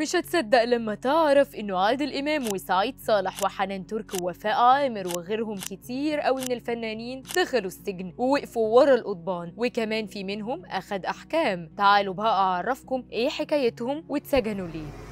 مش هتصدق لما تعرف إنه عادل إمام وسعيد صالح وحنان ترك ووفاء عامر وغيرهم كتير قوي من الفنانين دخلوا السجن ووقفوا ورا القضبان وكمان في منهم أخد أحكام تعالوا بقى أعرفكم إيه حكايتهم واتسجنوا ليه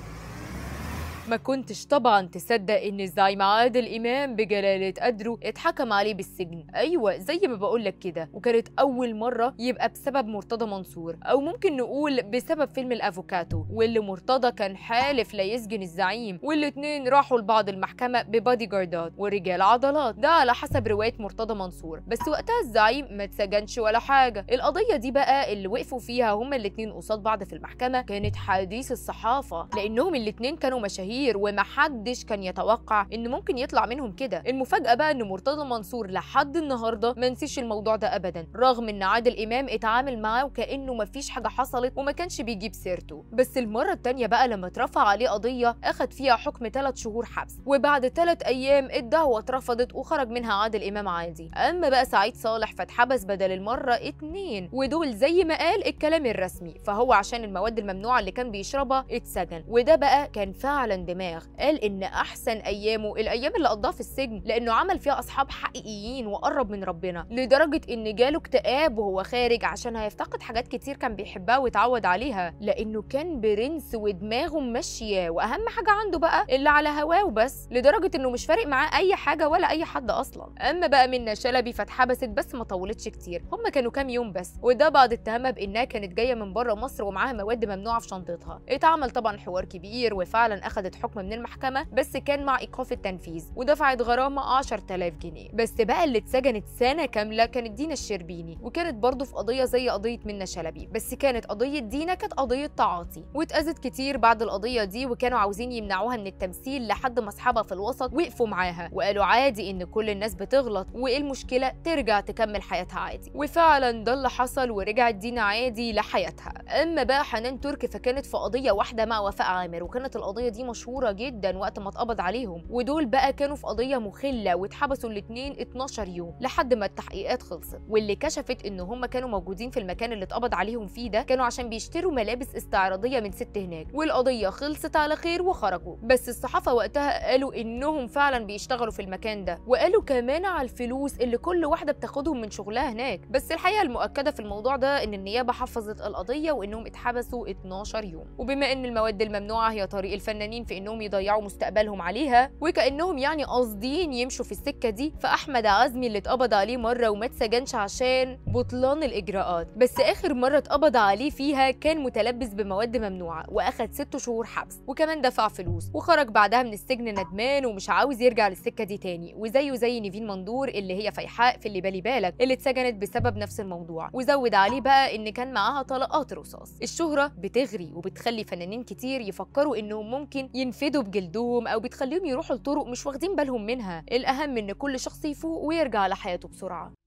ما كنتش طبعا تصدق ان الزعيم عادل امام بجلاله قدره اتحكم عليه بالسجن ايوه زي ما بقول لك كده وكانت اول مره يبقى بسبب مرتضى منصور او ممكن نقول بسبب فيلم الافوكاتو واللي مرتضى كان حالف لا يسجن الزعيم والاتنين راحوا لبعض المحكمه ببادي جاردات ورجال عضلات ده على حسب روايه مرتضى منصور بس وقتها الزعيم ما اتسجنش ولا حاجه القضيه دي بقى اللي وقفوا فيها هما الاتنين قصاد بعض في المحكمه كانت حديث الصحافه لانهم الاتنين كانوا مشاهير كبير ومحدش كان يتوقع ان ممكن يطلع منهم كده المفاجاه بقى ان مرتضى منصور لحد النهارده ما نسيش الموضوع ده ابدا رغم ان عادل امام اتعامل معاه وكانه ما فيش حاجه حصلت وما كانش بيجيب سيرته بس المره الثانيه بقى لما اترفع عليه قضيه اخد فيها حكم 3 شهور حبس وبعد 3 ايام الدعوه اترفضت وخرج منها عادل امام عادي اما بقى سعيد صالح فاتحبس بدل المره اتنين ودول زي ما قال الكلام الرسمي فهو عشان المواد الممنوعه اللي كان بيشربها اتسجن وده بقى كان فعلا الدماغ قال ان احسن ايامه الايام اللي قضاها في السجن لانه عمل فيها اصحاب حقيقيين وقرب من ربنا لدرجه ان جاله اكتئاب وهو خارج عشان هيفتقد حاجات كتير كان بيحبها واتعود عليها لانه كان برنس ودماغه ماشيه واهم حاجه عنده بقى اللي على هواه وبس لدرجه انه مش فارق معاه اي حاجه ولا اي حد اصلا اما بقى منى شلبي فاتحبست بس ما طولتش كتير هم كانوا كام يوم بس وده بعد اتهمها بانها كانت جايه من بره مصر ومعاها مواد ممنوعه في شنطتها اتعمل طبعا حوار كبير وفعلا اخذت حكم من المحكمة بس كان مع إيقاف التنفيذ ودفعت غرامة 10000 جنيه بس بقى اللي اتسجنت سنة كاملة كانت دينا الشربيني وكانت برضه في قضية زي قضية منى شلبي بس كانت قضية دينا كانت قضية تعاطي واتأذت كتير بعد القضية دي وكانوا عاوزين يمنعوها من التمثيل لحد ما أصحابها في الوسط وقفوا معاها وقالوا عادي إن كل الناس بتغلط وإيه المشكلة ترجع تكمل حياتها عادي وفعلا ده اللي حصل ورجعت دينا عادي لحياتها أما بقى حنان تركي فكانت في قضية واحدة مع وفاء عامر وكانت القضية دي مش مشهوره جدا وقت ما اتقبض عليهم ودول بقى كانوا في قضيه مخله واتحبسوا الاثنين 12 يوم لحد ما التحقيقات خلصت واللي كشفت ان هم كانوا موجودين في المكان اللي اتقبض عليهم فيه ده كانوا عشان بيشتروا ملابس استعراضيه من ست هناك والقضيه خلصت على خير وخرجوا بس الصحافه وقتها قالوا انهم فعلا بيشتغلوا في المكان ده وقالوا كمان على الفلوس اللي كل واحده بتاخدهم من شغلها هناك بس الحقيقه المؤكده في الموضوع ده ان النيابه حفظت القضيه وانهم اتحبسوا 12 يوم وبما ان المواد الممنوعه هي طريق الفنانين في انهم يضيعوا مستقبلهم عليها وكانهم يعني قاصدين يمشوا في السكه دي فاحمد عزمي اللي اتقبض عليه مره وما اتسجنش عشان بطلان الاجراءات بس اخر مره اتقبض عليه فيها كان متلبس بمواد ممنوعه واخد ست شهور حبس وكمان دفع فلوس وخرج بعدها من السجن ندمان ومش عاوز يرجع للسكه دي تاني وزيه زي نيفين مندور اللي هي فيحاء في اللي بالي بالك اللي اتسجنت بسبب نفس الموضوع وزود عليه بقى ان كان معاها طلقات رصاص الشهره بتغري وبتخلي فنانين كتير يفكروا انهم ممكن ينفدوا بجلدهم او بتخليهم يروحوا لطرق مش واخدين بالهم منها الاهم ان كل شخص يفوق ويرجع لحياته بسرعه